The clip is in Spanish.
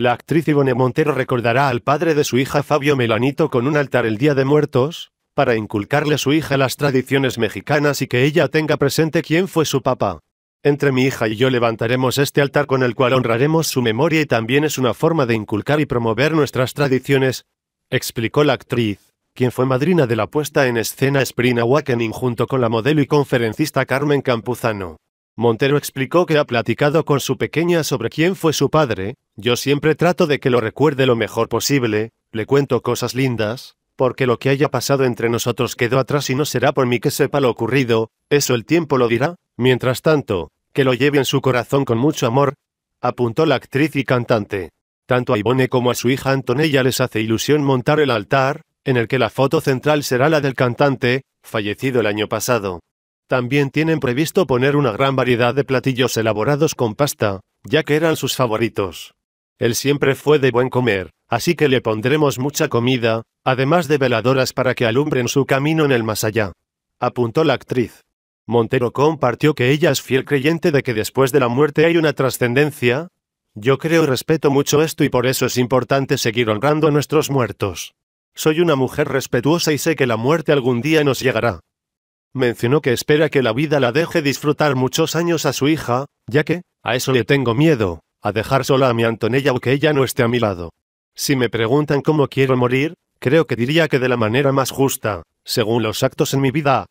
La actriz Ivone Montero recordará al padre de su hija Fabio Melanito con un altar el Día de Muertos, para inculcarle a su hija las tradiciones mexicanas y que ella tenga presente quién fue su papá. Entre mi hija y yo levantaremos este altar con el cual honraremos su memoria y también es una forma de inculcar y promover nuestras tradiciones, explicó la actriz, quien fue madrina de la puesta en escena Sprina Awakening junto con la modelo y conferencista Carmen Campuzano. Montero explicó que ha platicado con su pequeña sobre quién fue su padre, yo siempre trato de que lo recuerde lo mejor posible, le cuento cosas lindas, porque lo que haya pasado entre nosotros quedó atrás y no será por mí que sepa lo ocurrido, eso el tiempo lo dirá, mientras tanto, que lo lleve en su corazón con mucho amor, apuntó la actriz y cantante. Tanto a Ivone como a su hija Antonella les hace ilusión montar el altar, en el que la foto central será la del cantante, fallecido el año pasado. También tienen previsto poner una gran variedad de platillos elaborados con pasta, ya que eran sus favoritos. Él siempre fue de buen comer, así que le pondremos mucha comida, además de veladoras para que alumbren su camino en el más allá. Apuntó la actriz. Montero compartió que ella es fiel creyente de que después de la muerte hay una trascendencia. Yo creo y respeto mucho esto y por eso es importante seguir honrando a nuestros muertos. Soy una mujer respetuosa y sé que la muerte algún día nos llegará. Mencionó que espera que la vida la deje disfrutar muchos años a su hija, ya que, a eso le tengo miedo, a dejar sola a mi Antonella o que ella no esté a mi lado. Si me preguntan cómo quiero morir, creo que diría que de la manera más justa, según los actos en mi vida,